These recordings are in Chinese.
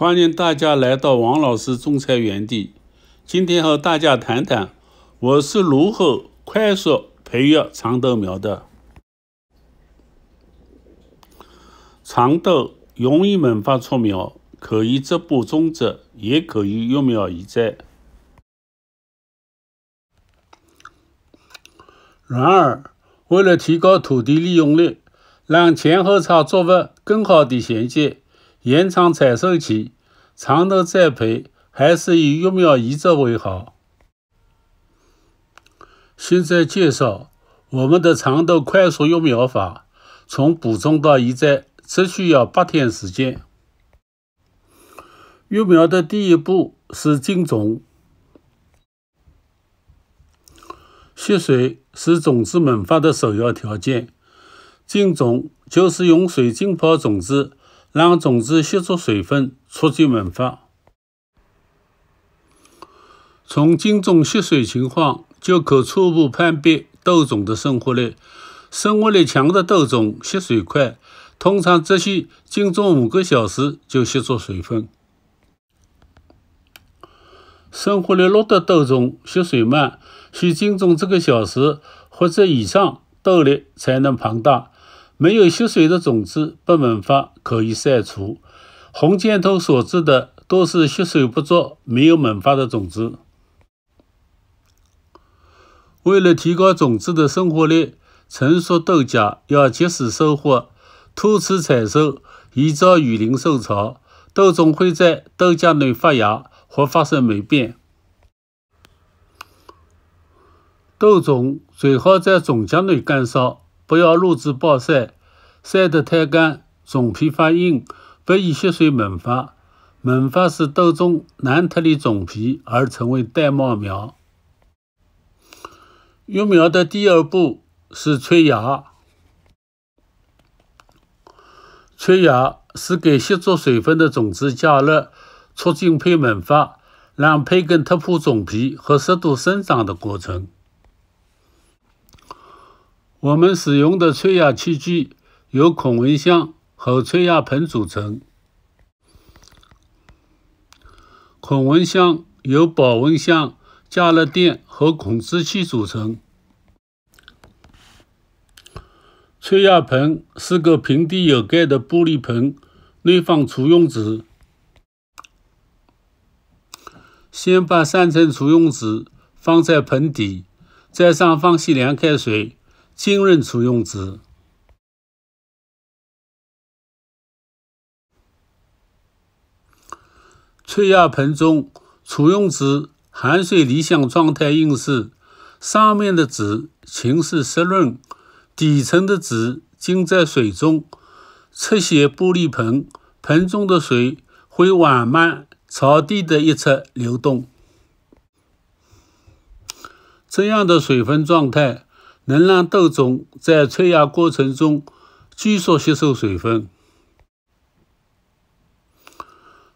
欢迎大家来到王老师种菜园地。今天和大家谈谈我是如何快速培育长豆苗的。长豆容易萌发出苗，可以直播种植，也可以育苗移栽。然而，为了提高土地利用率，让前后茬作物更好的衔接。延长采收期，长豆栽培还是以育苗移植为好。现在介绍我们的长豆快速育苗法，从补种到移栽只需要八天时间。育苗的第一步是浸种，吸水是种子萌发的首要条件。浸种就是用水浸泡种子。让种子吸足水分，促进萌发。从浸种吸水情况，就可初步判别豆种的生活力。生活力强的豆种吸水快，通常只需浸种五个小时就吸足水分；生活力弱的豆种吸水慢，需浸种这个小时或者以上，豆粒才能膨大。没有吸水的种子不萌发，可以筛除。红箭头所指的都是吸水不足、没有萌发的种子。为了提高种子的生活力，成熟豆荚要及时收获，推迟采收，以遭雨淋受潮，豆种会在豆荚内发芽或发生霉变。豆种最好在种荚内干烧。不要露置暴晒，晒得太干，种皮发硬，不易吸水萌发。萌发是豆种难脱离种皮而成为带帽苗。育苗的第二步是催芽。催芽是给吸足水分的种子加热，促进胚萌发，让胚根突破种皮和湿度生长的过程。我们使用的催芽器具由孔纹箱和催芽盆组成。孔纹箱由保温箱、加热垫和孔制器组成。催芽盆是个平底有盖的玻璃盆，内放储用纸。先把三层储用纸放在盆底，再上放些凉开水。浸润储用纸。翠亚盆中储用纸含水理想状态应是：上面的纸情势湿润，底层的纸浸在水中。侧斜玻璃盆，盆中的水会缓慢朝地的一侧流动。这样的水分状态。能让豆种在催芽过程中迅速吸收水分。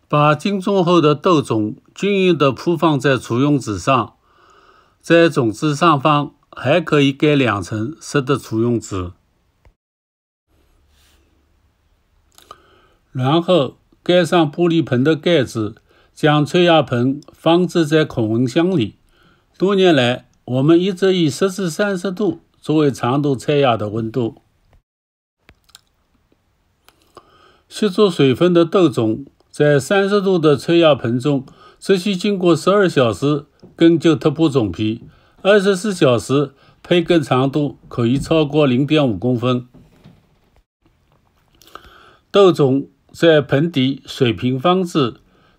把浸种后的豆种均匀地铺放在储用纸上，在种子上方还可以盖两层湿的储用纸，然后盖上玻璃盆的盖子，将催芽盆放置在孔蚊箱里。多年来，我们一直以十至三十度作为长度催芽的温度。吸足水分的豆种在三十度的催芽盆中，只需经过十二小时，根就突破种皮；二十四小时，胚根长度可以超过零点五公分。豆种在盆底水平放置，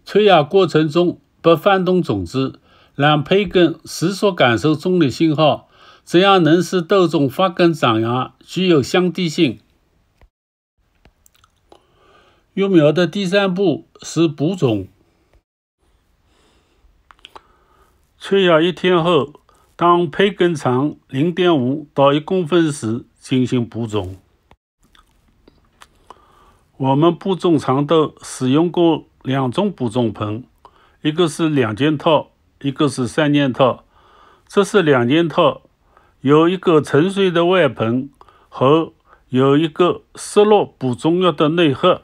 催芽过程中不翻动种子。让培根时时感受重力信号，这样能使豆种发根长芽具有相对性。育苗的第三步是补种，催芽一天后，当胚根长零点五到一公分时进行补种。我们播种长豆使用过两种补种盆，一个是两件套。一个是三件套，这是两件套，有一个沉睡的外盆和有一个失落补中药的内盒。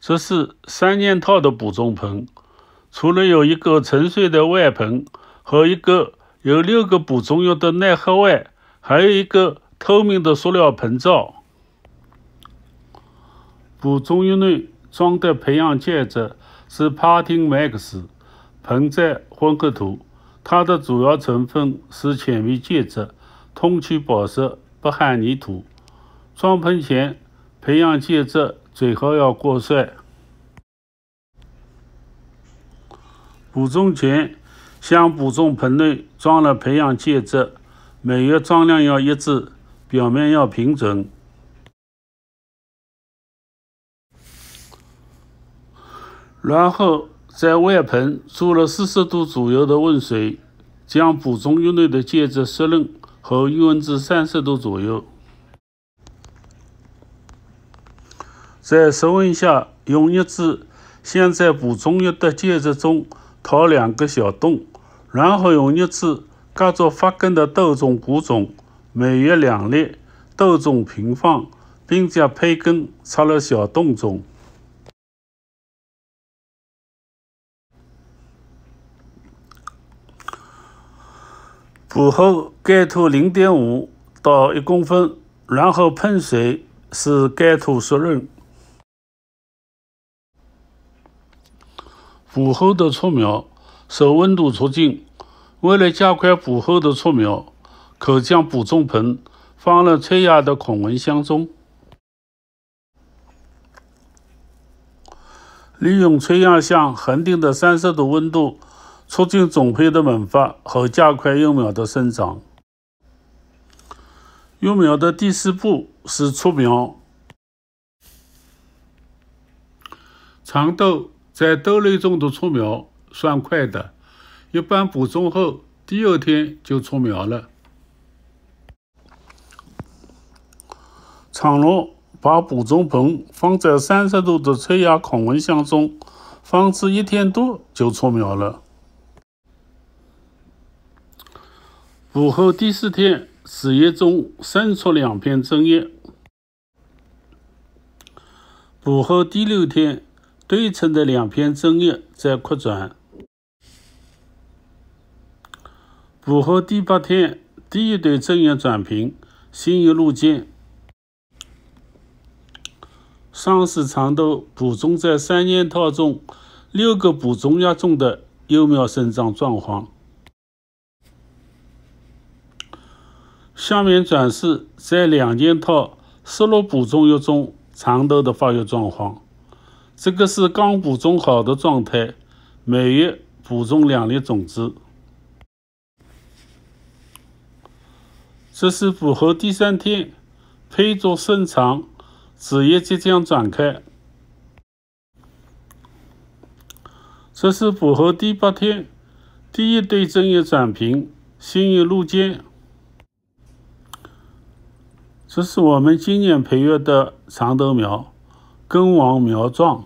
这是三件套的补中盆，除了有一个沉睡的外盆和一个有六个补中药的内盒外，还有一个透明的塑料盆罩，补中药内。装的培养介质是 Partimax 盆栽混合土，它的主要成分是浅绿介质，通气保湿，不含泥土。装盆前，培养介质最好要过筛。补种前，先补种盆内装了培养介质，每月装量要一致，表面要平整。然后在外盆注了四十度左右的温水，将补充用内的介质湿润和预温至三十度左右。在室温下用镊子先在补充液的介质中掏两个小洞，然后用镊子夹着发根的豆种谷种，每月两粒豆种平放，并将胚根插入小洞中。补后盖土零点五到一公分，然后喷水使盖土湿润。补后的出苗受温度促进，为了加快补后的出苗，可将补种盆放了催芽的孔蚊箱中，利用催芽箱恒定的三十度温度。促进种胚的萌发和加快幼苗的生长。幼苗的第四步是出苗。长豆在豆类中的出苗算快的，一般补种后第二天就出苗了。长农把补种盆放在三十度的吹压控温箱中，放置一天多就出苗了。午后第四天，子叶中渗出两片真叶。午后第六天，对称的两片真叶在扩展。午后第八天，第一对真叶转平，新叶露尖。上市长度补种在三件套中，六个补种压中的幼苗生长状况。下面展示在两件套湿罗补充液中蚕豆的发育状况。这个是刚补充好的状态，每月补充两粒种子。这是补后第三天，胚轴伸长，子叶即将展开。这是补后第八天，第一对针叶展平，新叶露尖。这是我们今年培育的长豆苗，根王苗壮，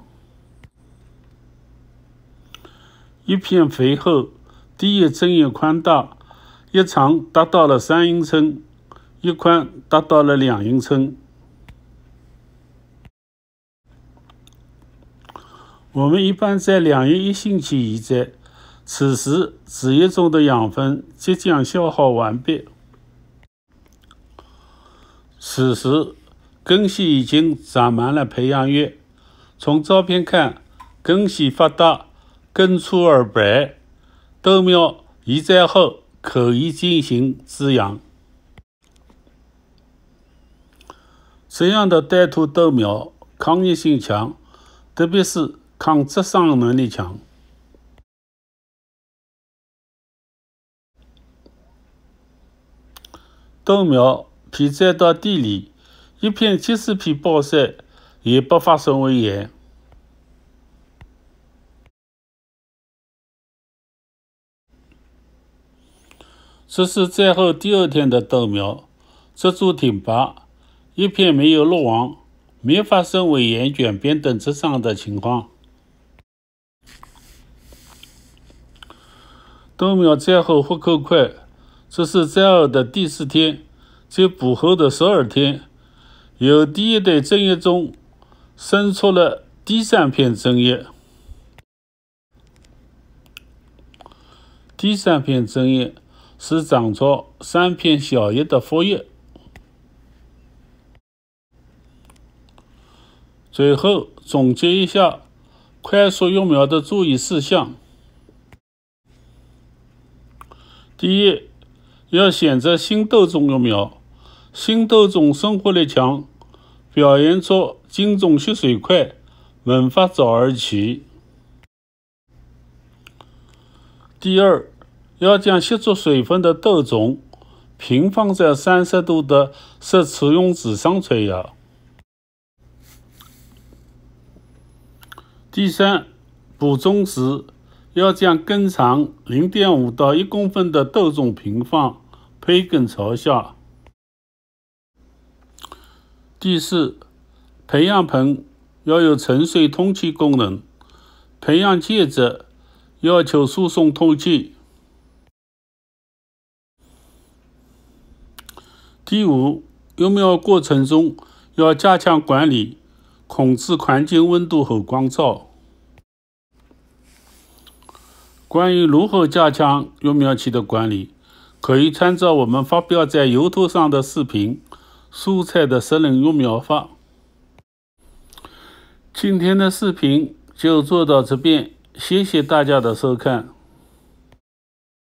叶片肥厚，第一针叶宽大，叶长达到了三英寸，叶宽达到了两英寸。我们一般在两月一星期移栽，此时子叶中的养分即将消耗完毕。此时根系已经长满了培养液。从照片看，根系发达，根粗而白，豆苗移栽后可以进行滋养。这样的带土豆苗抗逆性强，特别是抗折伤能力强。豆苗。皮栽到地里，一片几十片暴晒，也不发生萎焉。这是栽后第二天的豆苗，植株挺拔，一片没有落黄，没发生萎焉、卷边等直伤的情况。豆苗栽后活口快，这是栽后的第四天。在补后的十二天，由第一对针叶中生出了第三片针叶。第三片针叶是长出三片小叶的复叶。最后总结一下快速育苗的注意事项：第一，要选择新豆种育苗。新豆种生活力强，表现出精种吸水快、萌发早而齐。第二，要将吸足水分的豆种平放在三十度的湿瓷用纸上催芽。第三，补种时要将根长零点五到一公分的豆种平放，胚根朝下。第四，培养盆要有沉水、通气功能；培养介质要求输送透气。第五，育苗过程中要加强管理，控制环境温度和光照。关于如何加强育苗期的管理，可以参照我们发表在油头上的视频。蔬菜的食疗用苗法，今天的视频就做到这边，谢谢大家的收看。